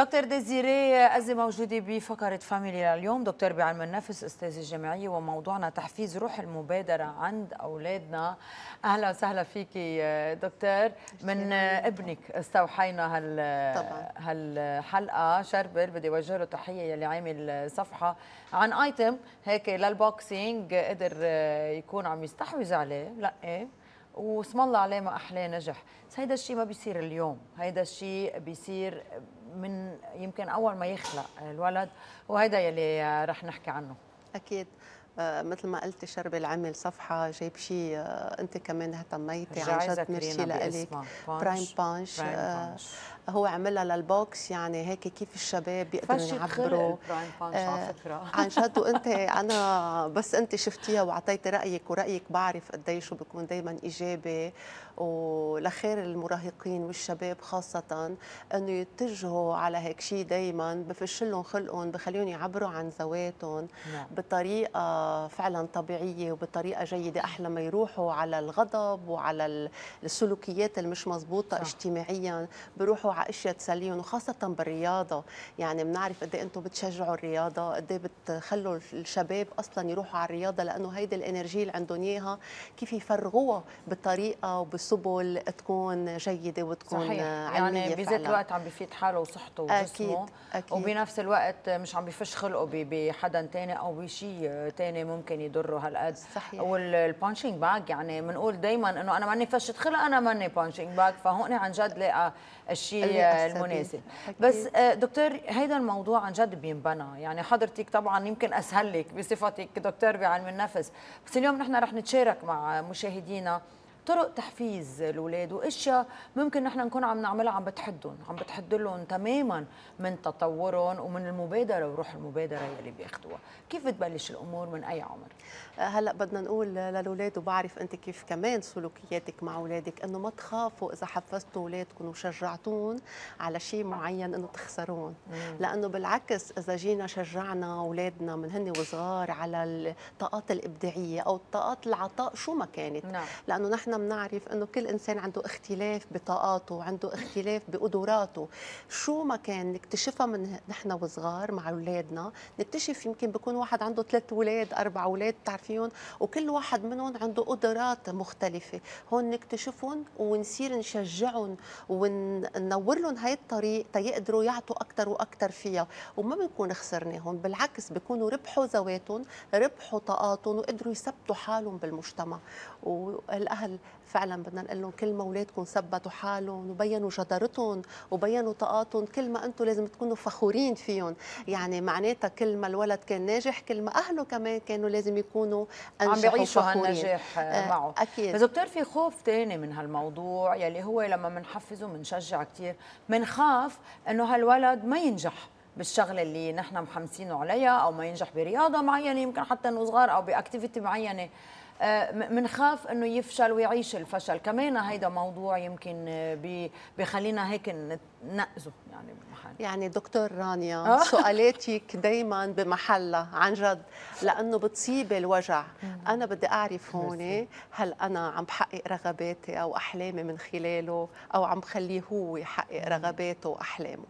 دكتور ديزيري أزي موجودة بفقرة فاميلي اليوم دكتور بعلم النفس أستاذ الجامعية وموضوعنا تحفيز روح المبادرة عند أولادنا أهلا وسهلا فيك دكتور من ابنك استوحينا هال طبعا. هالحلقة شربل بدي أوجه له تحية يلي عامل صفحة عن ايتم هيك للبوكسينج قدر يكون عم يستحوذ عليه لا إيه واسم الله عليه ما أحلاه نجح بس هيدا الشيء ما بيصير اليوم هيدا الشيء بيصير من يمكن اول ما يخلق الولد وهذا يلي رح نحكي عنه اكيد آه، مثل ما قلتي شرب العمل صفحه جايب شيء آه، انت كمان اهتميتي عن جد ميرسي لك برايم بانش هو عملها للبوكس يعني هيك كيف الشباب بيقدروا يعبروا آه عن جد وانت انا بس انت شفتيها واعطيتي رايك ورايك بعرف قديش بيكون دائما ايجابي ولخير المراهقين والشباب خاصه انه يتجهوا على هيك شيء دائما بفشلهم خلقهم بخليهم يعبروا عن ذواتهم نعم. بطريقه فعلا طبيعيه وبطريقه جيده احلى ما يروحوا على الغضب وعلى السلوكيات المش مضبوطه اجتماعيا بروحوا على اشياء تسليهم وخاصه بالرياضه يعني بنعرف قد ايه انتم بتشجعوا الرياضه قد ايه بتخلوا الشباب اصلا يروحوا على الرياضه لانه هيدي الانرجي اللي عندهم اياها كيف يفرغوها بطريقه وبسبل تكون جيده وتكون صحيح. علميه يعني بذات الوقت عم بيفيد حاله وصحته وجسمه أكيد. أكيد. وبنفس الوقت مش عم بفش خلقه بحدا تاني او بشيء تاني ممكن يضره هالقد صحيح والبانشينج باك يعني بنقول دايما انه انا ماني فشت خلق انا ماني بانشينج باك فهون عن جد لاقى الشيء المناسب بس آه، دكتور هيدا الموضوع عن جد بينبنى يعني حضرتك طبعا يمكن اسهل لك بصفتك دكتور بعلم النفس بس اليوم نحن رح نتشارك مع مشاهدينا طرق تحفيز الاولاد واشياء ممكن نحن نكون عم نعملها عم بتحدهم عم بتحد لهم تماما من تطورهم ومن المبادره وروح المبادره يلي بياخذوها كيف بتبلش الامور من اي عمر آه، هلا بدنا نقول للاولاد وبعرف انت كيف كمان سلوكياتك مع اولادك انه ما تخافوا اذا حفزتوا اولادكم وشجعتون على شيء معين انه تخسرون لانه بالعكس اذا جينا شجعنا اولادنا من هن وصغار على الطاقات الابداعيه او الطاقات العطاء شو ما كانت نعم. لانه نحن بنعرف انه كل انسان عنده اختلاف بطاقاته عنده اختلاف بقدراته شو ما كان نكتشفها من نحن وصغار مع اولادنا نكتشف يمكن بكون واحد عنده ثلاث اولاد اربع اولاد بتعرفيهم وكل واحد منهم عنده قدرات مختلفه هون نكتشفهم ونصير نشجعهم وننور لهم هاي الطريق تيقدروا يعطوا اكثر واكثر فيها وما بنكون خسرناهم بالعكس بيكونوا ربحوا ذواتهم ربحوا طاقاتهم وقدروا يثبتوا حالهم بالمجتمع والاهل فعلا بدنا نقول لهم كل ما اولادكم ثبتوا حالهم وبينوا جدارتهم وبينوا طاقاتهم كل ما انتم لازم تكونوا فخورين فيهم يعني معناتها كل ما الولد كان ناجح كل ما اهله كمان كانوا لازم يكونوا عم بيعيشوا هالنجاح آه، آه، معه اكيد بس بتعرفي خوف ثاني من هالموضوع يلي هو لما بنحفزه بنشجع كثير بنخاف انه هالولد ما ينجح بالشغله اللي نحن محمسينه عليها او ما ينجح برياضه معينه يمكن حتى انه صغار او باكتيفيتي معينه آه، منخاف انه يفشل ويعيش الفشل كمان هيدا موضوع يمكن آه، بخلينا هيك نقزه يعني بمحل يعني دكتور رانيا آه. سؤالاتك دايما بمحلة عن جد لانه بتصيب الوجع انا بدي اعرف هون هل انا عم بحقق رغباتي او احلامي من خلاله او عم خليه هو يحقق رغباته واحلامه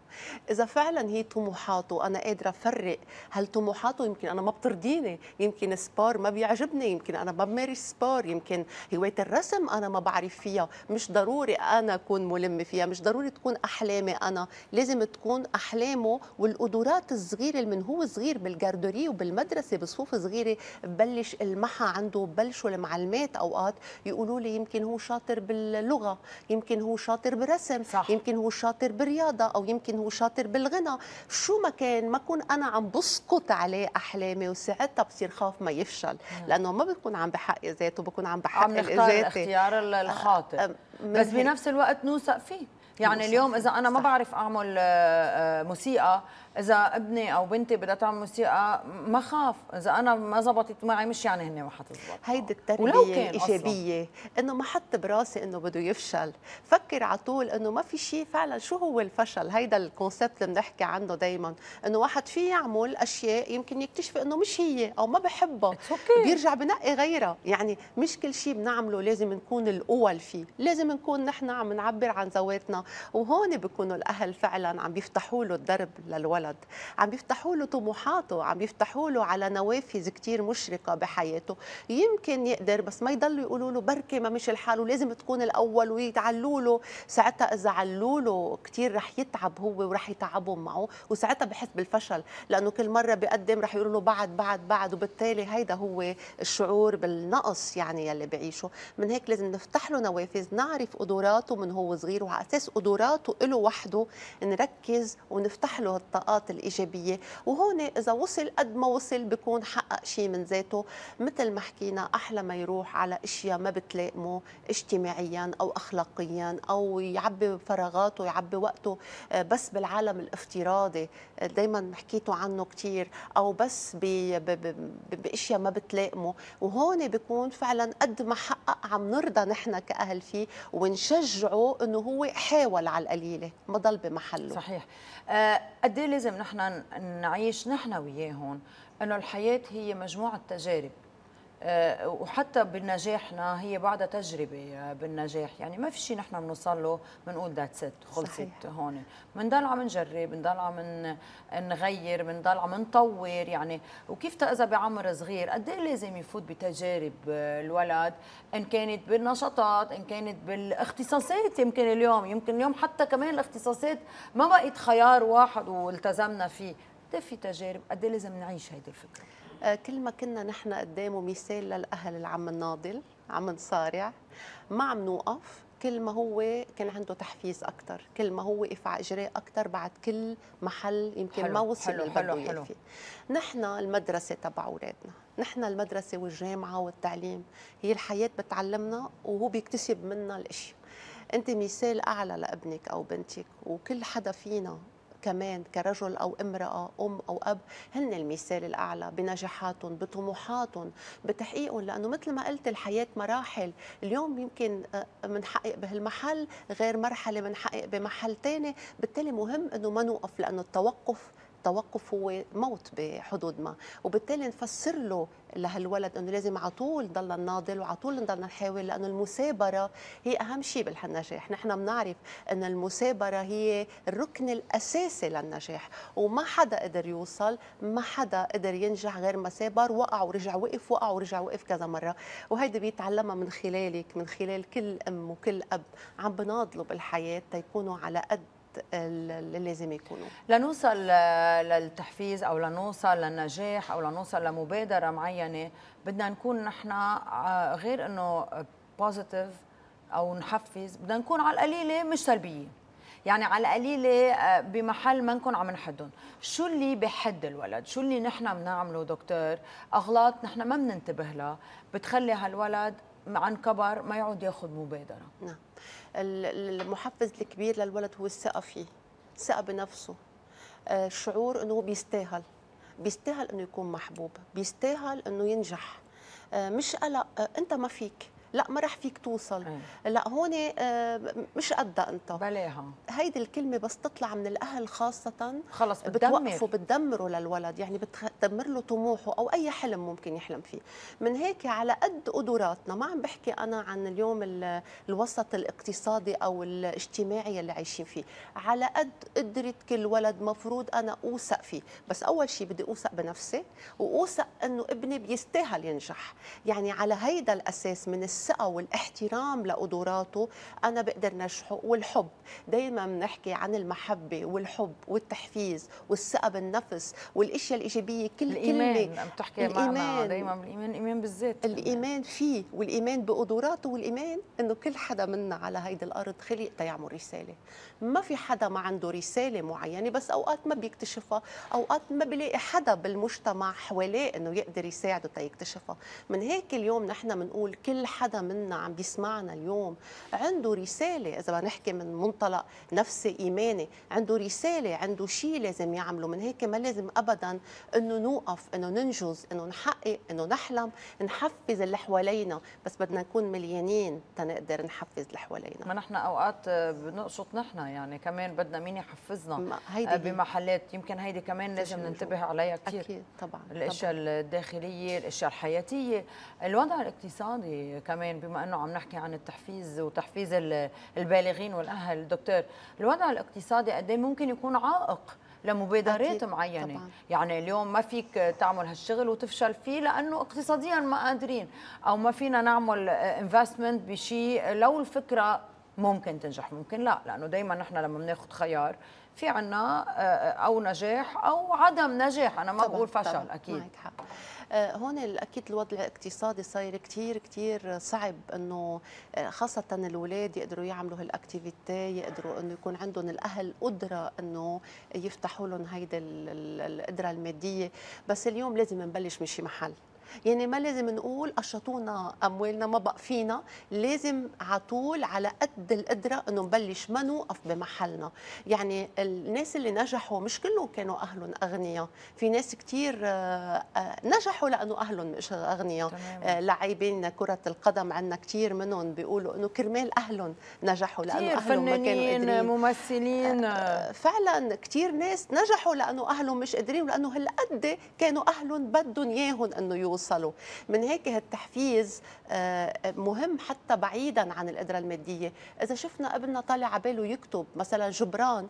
اذا فعلا هي طموحاته وانا قادره افرق هل طموحاته يمكن انا ما بترضيني يمكن سبار ما بيعجبني يمكن انا ما بمارس سبار يمكن هوايه الرسم انا ما بعرف فيها مش ضروري انا اكون ملمه فيها مش ضروري تكون احلامي احلامي انا لازم تكون احلامه والقدرات الصغيره اللي من هو صغير بالجاردوري وبالمدرسه بصفوف صغيره ببلش المحا عنده ببلشوا المعلمات اوقات يقولوا لي يمكن هو شاطر باللغه يمكن هو شاطر بالرسم صح. يمكن هو شاطر بالرياضه او يمكن هو شاطر بالغنى شو ما كان ما كون انا عم بسقط عليه احلامي وساعتها بصير خاف ما يفشل لانه ما بكون عم بحقق ذاته بكون عم بحقق عم نختار الاختيار الخاطئ بس بنفس الوقت نوثق فيه يعني اليوم اذا انا ما بعرف اعمل آه، آه، موسيقى اذا ابني او بنتي بدها تعمل موسيقى ما خاف اذا انا ما زبطت معي مش يعني هن ما حتزبط هيدي التربيه الايجابيه انه ما حط براسي انه بده يفشل فكر على طول انه ما في شيء فعلا شو هو الفشل هيدا الكونسبت اللي بنحكي عنه دائما انه واحد في يعمل اشياء يمكن يكتشف انه مش هي او ما بحبها okay. بيرجع بنقي غيرها يعني مش كل شيء بنعمله لازم نكون الاول فيه لازم نكون نحن عم نعبر عن ذواتنا وهون بيكونوا الاهل فعلا عم بيفتحوا له الدرب للولد الولد عم يفتحوا له طموحاته عم يفتحوا له على نوافذ كثير مشرقه بحياته يمكن يقدر بس ما يضلوا يقولوا له بركي ما مشي الحال ولازم تكون الاول ويتعلوا له ساعتها اذا علوا له كثير رح يتعب هو ورح يتعبهم معه وساعتها بحس بالفشل لانه كل مره بقدم رح يقولوا له بعد بعد بعد وبالتالي هيدا هو الشعور بالنقص يعني يلي بعيشه من هيك لازم نفتح له نوافذ نعرف قدراته من هو صغير وعلى اساس قدراته له وحده نركز ونفتح له الطاقة الطاقات الايجابيه وهون اذا وصل قد ما وصل بكون حقق شيء من ذاته مثل ما حكينا احلى ما يروح على اشياء ما بتلائمه اجتماعيا او اخلاقيا او يعبي فراغاته يعبي وقته آه، بس بالعالم الافتراضي آه، دائما حكيتوا عنه كثير او بس باشياء ما بتلائمه وهون بيكون فعلا قد ما حقق عم نرضى نحن كاهل فيه ونشجعه انه هو حاول على القليله ما ضل بمحله صحيح آه، قد آه لازم نحن نعيش نحن وياهم انه الحياه هي مجموعه تجارب آه، وحتى بنجاحنا هي بعدها تجربه آه، بالنجاح يعني ما في شيء نحن بنوصل له بنقول ذاتس ات خلصت هون بنضل عم نجرب بنضل عم نغير بنضل عم نطور يعني وكيف اذا بعمر صغير قد ايه لازم يفوت بتجارب آه، الولد ان كانت بالنشاطات ان كانت بالاختصاصات يمكن اليوم يمكن اليوم حتى كمان الاختصاصات ما بقت خيار واحد والتزمنا فيه قد في تجارب قد إيه لازم نعيش هيدي الفكره آه، كل ما كنا نحن قدامه مثال للأهل اللي عم نناضل عم نصارع ما عم نوقف كل ما هو كان عنده تحفيز اكثر كل ما هو إفعاء إجراء اكثر بعد كل محل يمكن حلو ما وصل اللي بده فيه نحن المدرسة تبع أولادنا نحن المدرسة والجامعة والتعليم هي الحياة بتعلمنا وهو بيكتسب منا الأشياء أنت مثال أعلى لابنك أو بنتك وكل حدا فينا كمان كرجل أو امرأة أم أو أب هن المثال الأعلى بنجاحاتهم بطموحاتهم بتحقيقهم لأنه مثل ما قلت الحياة مراحل اليوم يمكن آه، منحقق بهالمحل غير مرحلة منحقق بمحل تاني بالتالي مهم أنه ما نوقف لأنه التوقف التوقف هو موت بحدود ما وبالتالي نفسر له لهالولد انه لازم على طول ضلنا نناضل وعلى طول نضلنا نحاول لانه المثابره هي اهم شيء بالنجاح نحن بنعرف ان المثابره هي الركن الاساسي للنجاح وما حدا قدر يوصل ما حدا قدر ينجح غير ما سابر وقع ورجع وقف وقع ورجع وقف كذا مره وهيدي بيتعلمها من خلالك من خلال كل ام وكل اب عم بناضلوا بالحياه تيكونوا على قد اللي لازم يكونوا لنوصل للتحفيز او لنوصل للنجاح او لنوصل لمبادره معينه بدنا نكون نحن آه، غير انه بوزيتيف او نحفز بدنا نكون على القليله مش سلبيين يعني على القليلة آه، بمحل ما نكون عم نحدهم شو اللي بحد الولد شو اللي نحن بنعمله دكتور أغلاط نحن ما بننتبه لها بتخلي هالولد عن كبر ما يعود ياخذ مبادره نعم المحفز الكبير للولد هو الثقه فيه الثقه بنفسه الشعور آه، انه بيستاهل بيستاهل انه يكون محبوب بيستاهل انه ينجح آه، مش قلق آه، انت ما فيك لا ما راح فيك توصل إيه. لا هون آه، مش قدها انت بلاها هيدي الكلمه بس تطلع من الاهل خاصه خلص بتوقفه بتوقفوا بتدمره للولد يعني بتدمر له طموحه او اي حلم ممكن يحلم فيه من هيك على قد قدراتنا ما عم بحكي انا عن اليوم الوسط الاقتصادي او الاجتماعي اللي عايشين فيه على قد قدرت كل ولد مفروض انا اوثق فيه بس اول شيء بدي اوثق بنفسي واوثق انه ابني بيستاهل ينجح يعني على هيدا الاساس من الس الثقه والاحترام لقدراته انا بقدر نجحه والحب دائما بنحكي عن المحبه والحب والتحفيز والثقه بالنفس والاشياء الايجابيه كل الإيمان كلمه عم تحكي الإيمان دائما الايمان الايمان بالذات الايمان فيه والايمان بقدراته والايمان انه كل حدا منا على هيدي الارض خلق تيعمل رساله ما في حدا ما عنده رساله معينه بس اوقات ما بيكتشفها اوقات ما بيلاقي حدا بالمجتمع حواليه انه يقدر يساعده تيكتشفها من هيك اليوم نحن بنقول كل حدا حدا منا عم بيسمعنا اليوم عنده رسالة إذا بدنا نحكي من منطلق نفسي إيماني عنده رسالة عنده شيء لازم يعمله من هيك ما لازم أبدا إنه نوقف إنه ننجز إنه نحقق إنه نحلم نحفز اللي حوالينا بس بدنا نكون مليانين تنقدر نحفز اللي حوالينا ما نحن أوقات بنقصد نحن يعني كمان بدنا مين يحفزنا آه، بمحلات يمكن هيدي كمان لازم ننتبه عليها كثير أكيد طبعا الأشياء طبعاً. الداخلية الأشياء الحياتية الوضع الاقتصادي كمان كمان بما انه عم نحكي عن التحفيز وتحفيز البالغين والاهل دكتور الوضع الاقتصادي قد إيه ممكن يكون عائق لمبادرات معينه طبعا. يعني اليوم ما فيك تعمل هالشغل وتفشل فيه لانه اقتصاديا ما قادرين او ما فينا نعمل انفستمنت آه، بشيء لو الفكره ممكن تنجح ممكن لا لانه دائما نحن لما بناخذ خيار في عنا آه، او نجاح او عدم نجاح انا ما بقول فشل طبعًا. اكيد معك حق آه، هون اكيد الوضع الاقتصادي صاير كثير كثير صعب انه آه، خاصه الاولاد يقدروا يعملوا هالاكتيفيتي يقدروا انه يكون عندهم الاهل قدره انه يفتحوا لهم هيدي القدره الماديه بس اليوم لازم نبلش من شي محل يعني ما لازم نقول قشطونا اموالنا ما بقى فينا لازم على طول على قد القدره انه نبلش ما نوقف بمحلنا يعني الناس اللي نجحوا مش كلهم كانوا اهلهم اغنياء في ناس كثير آه، آه، نجحوا لانه اهلهم مش اغنياء آه، لاعبين كره القدم عندنا كثير منهم بيقولوا انه كرمال اهلهم نجحوا لانه اهلهم ما كانوا قادرين ممثلين فعلا كثير ناس نجحوا لانه اهلهم مش قادرين لانه هالقد كانوا اهلهم بدهم اياهم انه يوصلوا يوصلوا من هيك هالتحفيز آه، مهم حتى بعيدا عن القدرة المادية إذا شفنا ابننا طالع على باله يكتب مثلا جبران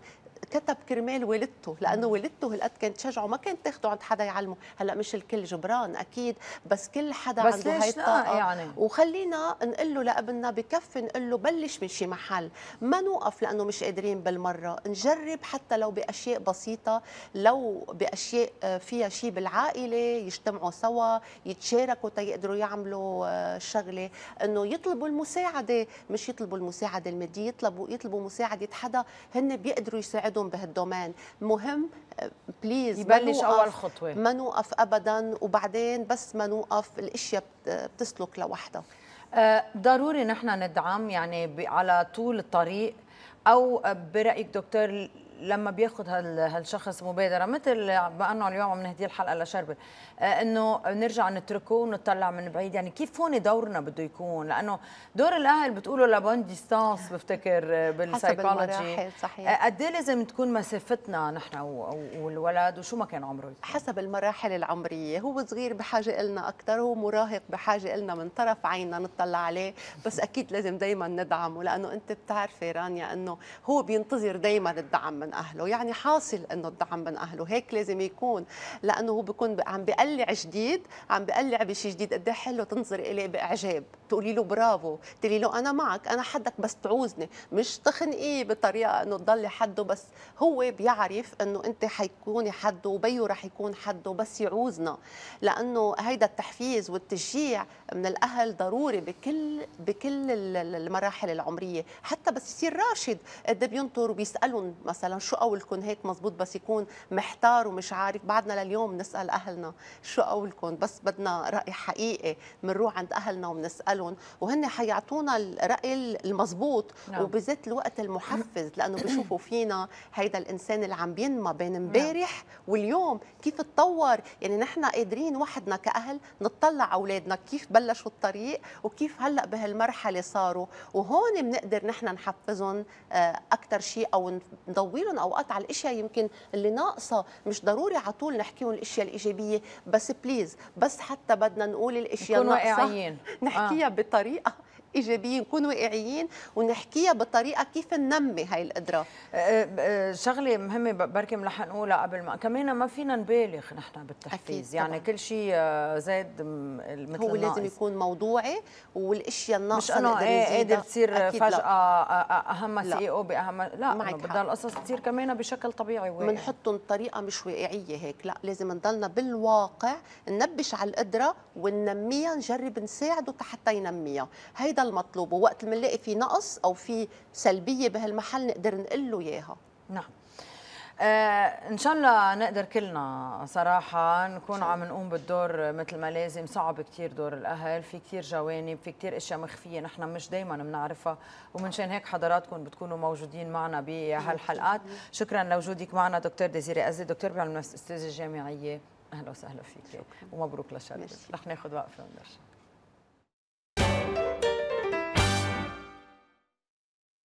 كتب كرمال والدته لانه والدته هالقد كانت تشجعه ما كانت تاخده عند حدا يعلمه هلا مش الكل جبران اكيد بس كل حدا بس عنده هاي الطاقه يعني. وخلينا نقول له لابننا بكفي نقول له بلش من شي محل ما نوقف لانه مش قادرين بالمره نجرب حتى لو باشياء بسيطه لو باشياء آه، فيها شيء بالعائله يجتمعوا سوا يتشاركوا تيقدروا يعملوا آه، شغله انه يطلبوا المساعده مش يطلبوا المساعده الماديه يطلبوا يطلبوا مساعده حدا هن بيقدروا يساعدوا عندهم بهالدومين مهم بليز يبلش اول خطوه ما نوقف ابدا وبعدين بس ما نوقف الاشياء بتسلك لوحدها آه، ضروري نحن ندعم يعني على طول الطريق او آه، برايك دكتور لما بياخذ هالشخص مبادره مثل ما انه اليوم عم نهدي الحلقه لشربل آه، انه نرجع نتركه ونطلع من بعيد يعني كيف هون دورنا بده يكون لانه دور الاهل بتقولوا لابون ديستانس بفتكر آه، بالسايكولوجي صحيح آه، قد إيه لازم تكون مسافتنا نحن والولد وشو ما كان عمره يكون. حسب المراحل العمريه هو صغير بحاجه لنا اكثر هو مراهق بحاجه لنا من طرف عيننا نطلع عليه بس اكيد لازم دائما ندعمه لانه انت بتعرفي رانيا انه هو بينتظر دائما الدعم من من اهله يعني حاصل انه الدعم من اهله هيك لازم يكون لانه هو بيكون عم بقلع جديد عم بقلع بشيء جديد قد إيه حلو تنظر إليه باعجاب تقولي له برافو تقولي له انا معك انا حدك بس تعوزني مش تخنقيه بطريقه انه تضلي حده بس هو بيعرف انه انت حيكوني حده وبيه رح يكون حده بس يعوزنا لانه هيدا التحفيز والتشجيع من الاهل ضروري بكل بكل المراحل العمريه حتى بس يصير راشد قد إيه بينطر وبيسالهم مثلا شو قولكم هيك مزبوط بس يكون محتار ومش عارف بعدنا لليوم نسال اهلنا شو قولكم بس بدنا راي حقيقي بنروح عند اهلنا وبنسالهم وهن حيعطونا الراي المزبوط نعم. وبذات الوقت المحفز لانه بيشوفوا فينا هيدا الانسان اللي عم بينمى بين نعم. امبارح نعم. واليوم كيف تطور يعني نحن قادرين وحدنا كاهل نطلع اولادنا كيف بلشوا الطريق وكيف هلا بهالمرحله صاروا وهون بنقدر نحن نحفزهم آه، اكثر شيء او نضوي كثير اوقات على الاشياء يمكن اللي ناقصه مش ضروري على طول نحكيهم الاشياء الايجابيه بس بليز بس حتى بدنا نقول الاشياء الناقصه نحكيها آه. بطريقه ايجابيين نكون واقعيين ونحكيها بطريقه كيف ننمي هاي القدره أه، أه، شغله مهمه بركي ملحق نقولها قبل ما كمان ما فينا نبالغ نحن بالتحفيز يعني كل شيء أه، زاد مثل هو لازم يكون موضوعي والاشياء الناقصه مش انه قادر إيه، إيه، تصير فجاه لا. اهم سي او باهم لا بدها القصص تصير كمان بشكل طبيعي بنحطهم بطريقه مش واقعيه هيك لا لازم نضلنا بالواقع ننبش على القدره وننميها نجرب نساعده حتى ينميها هيدا هذا المطلوب ووقت ما نلاقي في نقص او في سلبيه بهالمحل نقدر نقول له اياها نعم آه ان شاء الله نقدر كلنا صراحه نكون عم نقوم بالدور مثل ما لازم صعب كثير دور الاهل في كثير جوانب في كثير اشياء مخفيه نحن مش دائما بنعرفها ومنشان هيك حضراتكم بتكونوا موجودين معنا بهالحلقات شكرا لوجودك معنا دكتور ديزيري ازي دكتور بعلم النفس استاذه جامعيه اهلا وسهلا فيك ومبروك لشرفك رح ناخذ وقفه ونرجع